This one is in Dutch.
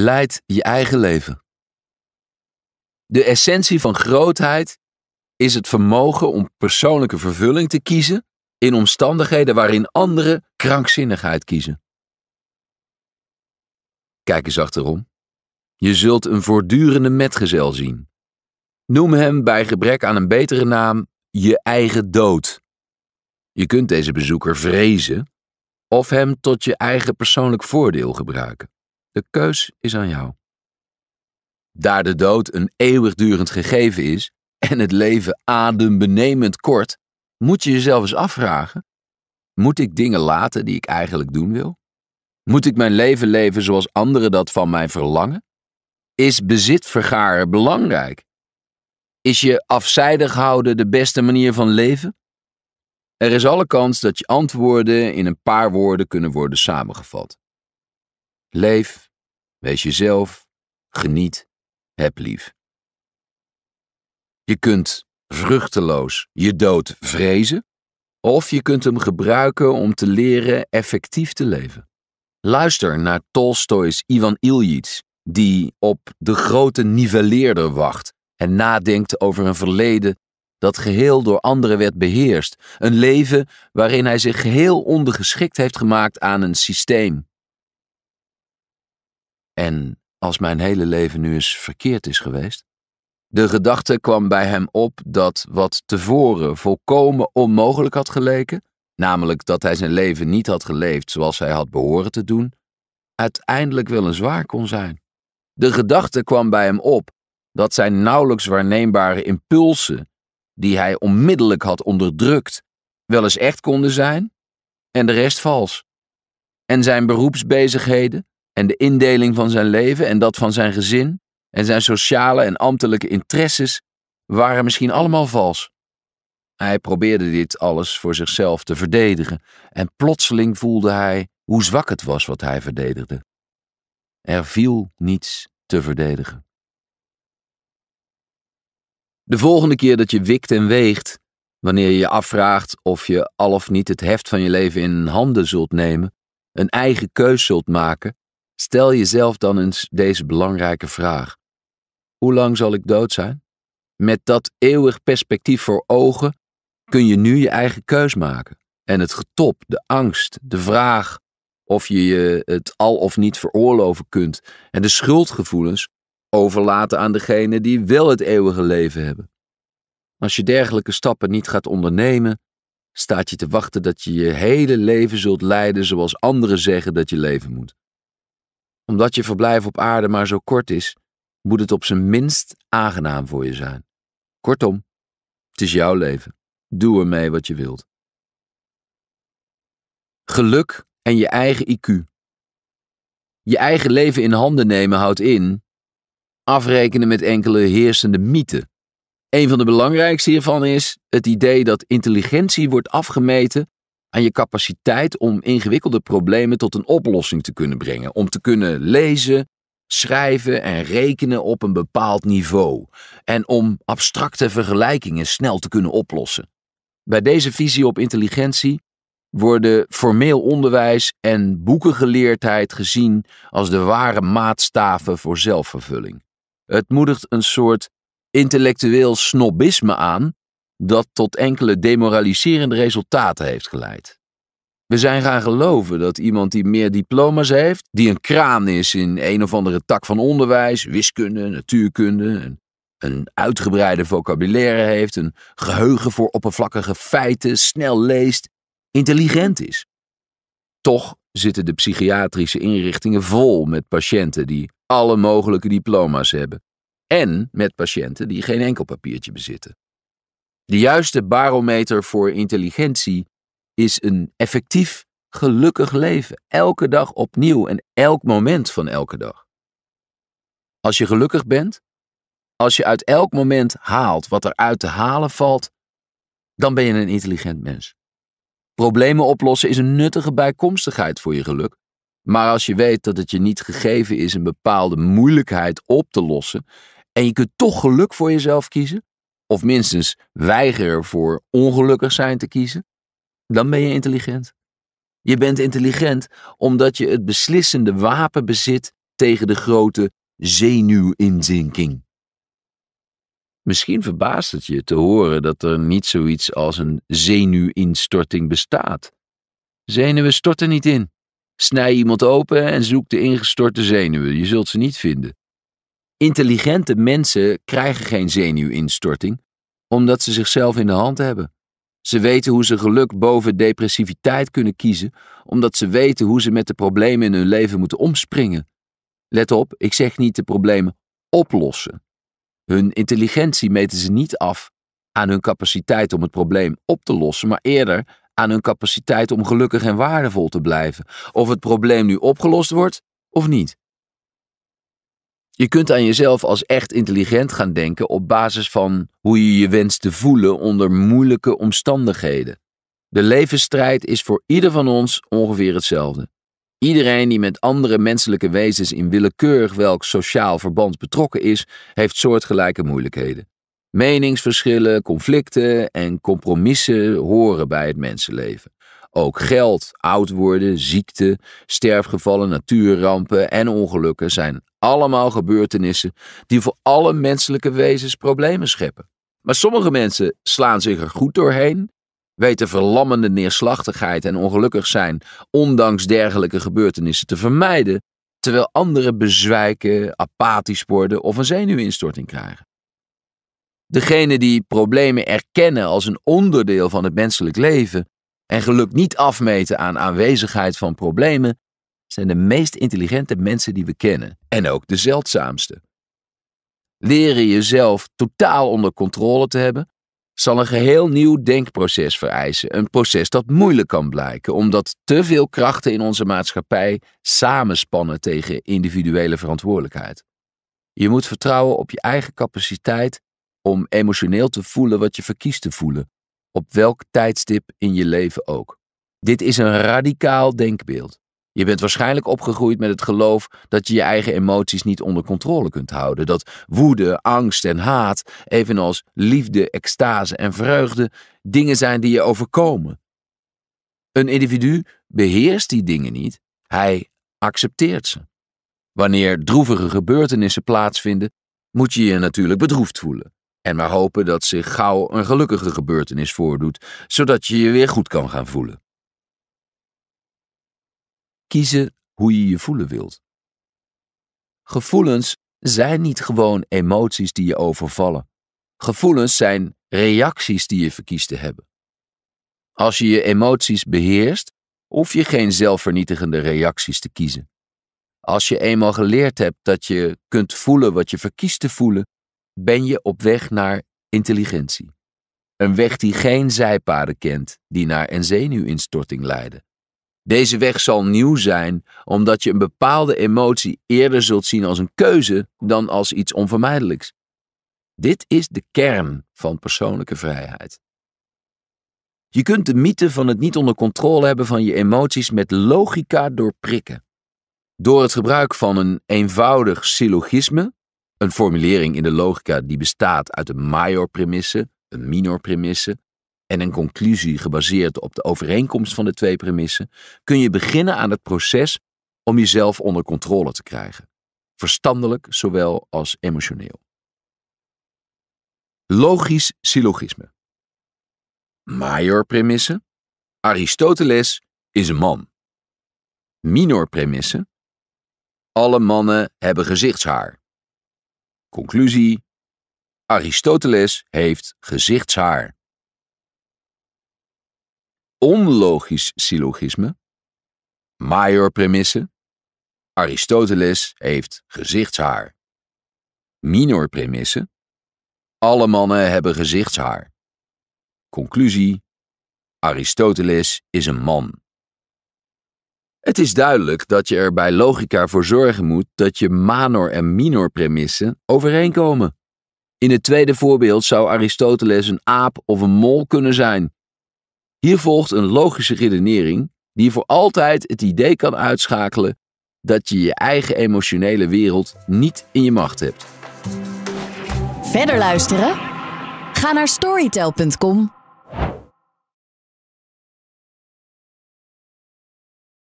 Leid je eigen leven. De essentie van grootheid is het vermogen om persoonlijke vervulling te kiezen in omstandigheden waarin anderen krankzinnigheid kiezen. Kijk eens achterom. Je zult een voortdurende metgezel zien. Noem hem bij gebrek aan een betere naam je eigen dood. Je kunt deze bezoeker vrezen of hem tot je eigen persoonlijk voordeel gebruiken. De keus is aan jou. Daar de dood een eeuwigdurend gegeven is en het leven adembenemend kort, moet je jezelf eens afvragen: moet ik dingen laten die ik eigenlijk doen wil? Moet ik mijn leven leven zoals anderen dat van mij verlangen? Is bezit vergaren belangrijk? Is je afzijdig houden de beste manier van leven? Er is alle kans dat je antwoorden in een paar woorden kunnen worden samengevat. Leef, wees jezelf, geniet, heb lief. Je kunt vruchteloos je dood vrezen, of je kunt hem gebruiken om te leren effectief te leven. Luister naar Tolstoy's Ivan Iljits, die op de grote nivelleerder wacht en nadenkt over een verleden dat geheel door anderen werd beheerst, een leven waarin hij zich geheel ondergeschikt heeft gemaakt aan een systeem. En als mijn hele leven nu eens verkeerd is geweest? De gedachte kwam bij hem op dat wat tevoren volkomen onmogelijk had geleken, namelijk dat hij zijn leven niet had geleefd zoals hij had behoren te doen, uiteindelijk wel een zwaar kon zijn. De gedachte kwam bij hem op dat zijn nauwelijks waarneembare impulsen, die hij onmiddellijk had onderdrukt, wel eens echt konden zijn en de rest vals. En zijn beroepsbezigheden, en de indeling van zijn leven en dat van zijn gezin en zijn sociale en ambtelijke interesses waren misschien allemaal vals. Hij probeerde dit alles voor zichzelf te verdedigen en plotseling voelde hij hoe zwak het was wat hij verdedigde. Er viel niets te verdedigen. De volgende keer dat je wikt en weegt, wanneer je je afvraagt of je al of niet het heft van je leven in handen zult nemen, een eigen keus zult maken Stel jezelf dan eens deze belangrijke vraag. Hoe lang zal ik dood zijn? Met dat eeuwig perspectief voor ogen kun je nu je eigen keus maken. En het getop, de angst, de vraag of je je het al of niet veroorloven kunt en de schuldgevoelens overlaten aan degene die wel het eeuwige leven hebben. Als je dergelijke stappen niet gaat ondernemen, staat je te wachten dat je je hele leven zult leiden zoals anderen zeggen dat je leven moet omdat je verblijf op aarde maar zo kort is, moet het op zijn minst aangenaam voor je zijn. Kortom, het is jouw leven. Doe ermee wat je wilt. Geluk en je eigen IQ. Je eigen leven in handen nemen houdt in afrekenen met enkele heersende mythen. Een van de belangrijkste hiervan is het idee dat intelligentie wordt afgemeten aan je capaciteit om ingewikkelde problemen tot een oplossing te kunnen brengen. Om te kunnen lezen, schrijven en rekenen op een bepaald niveau. En om abstracte vergelijkingen snel te kunnen oplossen. Bij deze visie op intelligentie worden formeel onderwijs en boekengeleerdheid gezien als de ware maatstaven voor zelfvervulling. Het moedigt een soort intellectueel snobisme aan dat tot enkele demoraliserende resultaten heeft geleid. We zijn gaan geloven dat iemand die meer diploma's heeft, die een kraan is in een of andere tak van onderwijs, wiskunde, natuurkunde, een uitgebreide vocabulaire heeft, een geheugen voor oppervlakkige feiten, snel leest, intelligent is. Toch zitten de psychiatrische inrichtingen vol met patiënten die alle mogelijke diploma's hebben. En met patiënten die geen enkel papiertje bezitten. De juiste barometer voor intelligentie is een effectief, gelukkig leven. Elke dag opnieuw en elk moment van elke dag. Als je gelukkig bent, als je uit elk moment haalt wat er uit te halen valt, dan ben je een intelligent mens. Problemen oplossen is een nuttige bijkomstigheid voor je geluk. Maar als je weet dat het je niet gegeven is een bepaalde moeilijkheid op te lossen en je kunt toch geluk voor jezelf kiezen, of minstens weiger voor ongelukkig zijn te kiezen, dan ben je intelligent. Je bent intelligent omdat je het beslissende wapen bezit tegen de grote zenuwinzinking. Misschien verbaast het je te horen dat er niet zoiets als een zenuwinstorting bestaat. Zenuwen storten niet in. Snij iemand open en zoek de ingestorte zenuwen. Je zult ze niet vinden. Intelligente mensen krijgen geen zenuwinstorting, omdat ze zichzelf in de hand hebben. Ze weten hoe ze geluk boven depressiviteit kunnen kiezen, omdat ze weten hoe ze met de problemen in hun leven moeten omspringen. Let op, ik zeg niet de problemen oplossen. Hun intelligentie meten ze niet af aan hun capaciteit om het probleem op te lossen, maar eerder aan hun capaciteit om gelukkig en waardevol te blijven, of het probleem nu opgelost wordt of niet. Je kunt aan jezelf als echt intelligent gaan denken op basis van hoe je je wenst te voelen onder moeilijke omstandigheden. De levensstrijd is voor ieder van ons ongeveer hetzelfde. Iedereen die met andere menselijke wezens in willekeurig welk sociaal verband betrokken is, heeft soortgelijke moeilijkheden. Meningsverschillen, conflicten en compromissen horen bij het mensenleven. Ook geld, oud worden, ziekte, sterfgevallen, natuurrampen en ongelukken zijn allemaal gebeurtenissen die voor alle menselijke wezens problemen scheppen. Maar sommige mensen slaan zich er goed doorheen, weten verlammende neerslachtigheid en ongelukkig zijn ondanks dergelijke gebeurtenissen te vermijden, terwijl anderen bezwijken, apathisch worden of een zenuwinstorting krijgen. Degenen die problemen erkennen als een onderdeel van het menselijk leven, en geluk niet afmeten aan aanwezigheid van problemen, zijn de meest intelligente mensen die we kennen en ook de zeldzaamste. Leren jezelf totaal onder controle te hebben, zal een geheel nieuw denkproces vereisen. Een proces dat moeilijk kan blijken, omdat te veel krachten in onze maatschappij samenspannen tegen individuele verantwoordelijkheid. Je moet vertrouwen op je eigen capaciteit om emotioneel te voelen wat je verkiest te voelen, op welk tijdstip in je leven ook. Dit is een radicaal denkbeeld. Je bent waarschijnlijk opgegroeid met het geloof dat je je eigen emoties niet onder controle kunt houden. Dat woede, angst en haat, evenals liefde, extase en vreugde, dingen zijn die je overkomen. Een individu beheerst die dingen niet, hij accepteert ze. Wanneer droevige gebeurtenissen plaatsvinden, moet je je natuurlijk bedroefd voelen. En maar hopen dat zich gauw een gelukkige gebeurtenis voordoet, zodat je je weer goed kan gaan voelen. Kiezen hoe je je voelen wilt. Gevoelens zijn niet gewoon emoties die je overvallen. Gevoelens zijn reacties die je verkiest te hebben. Als je je emoties beheerst, hoef je geen zelfvernietigende reacties te kiezen. Als je eenmaal geleerd hebt dat je kunt voelen wat je verkiest te voelen, ben je op weg naar intelligentie. Een weg die geen zijpaden kent, die naar een zenuwinstorting leiden. Deze weg zal nieuw zijn, omdat je een bepaalde emotie eerder zult zien als een keuze dan als iets onvermijdelijks. Dit is de kern van persoonlijke vrijheid. Je kunt de mythe van het niet onder controle hebben van je emoties met logica doorprikken. Door het gebruik van een eenvoudig syllogisme, een formulering in de logica die bestaat uit een major-premisse, een minor-premisse en een conclusie gebaseerd op de overeenkomst van de twee premissen, kun je beginnen aan het proces om jezelf onder controle te krijgen, verstandelijk zowel als emotioneel. Logisch syllogisme. Major-premisse. Aristoteles is een man. Minor-premisse. Alle mannen hebben gezichtshaar. Conclusie: Aristoteles heeft gezichtshaar. Onlogisch syllogisme. Major-premisse. Aristoteles heeft gezichtshaar. Minor-premisse. Alle mannen hebben gezichtshaar. Conclusie: Aristoteles is een man. Het is duidelijk dat je er bij logica voor zorgen moet dat je manor- en minor-premissen overeenkomen. In het tweede voorbeeld zou Aristoteles een aap of een mol kunnen zijn. Hier volgt een logische redenering die voor altijd het idee kan uitschakelen dat je je eigen emotionele wereld niet in je macht hebt. Verder luisteren? Ga naar storytel.com.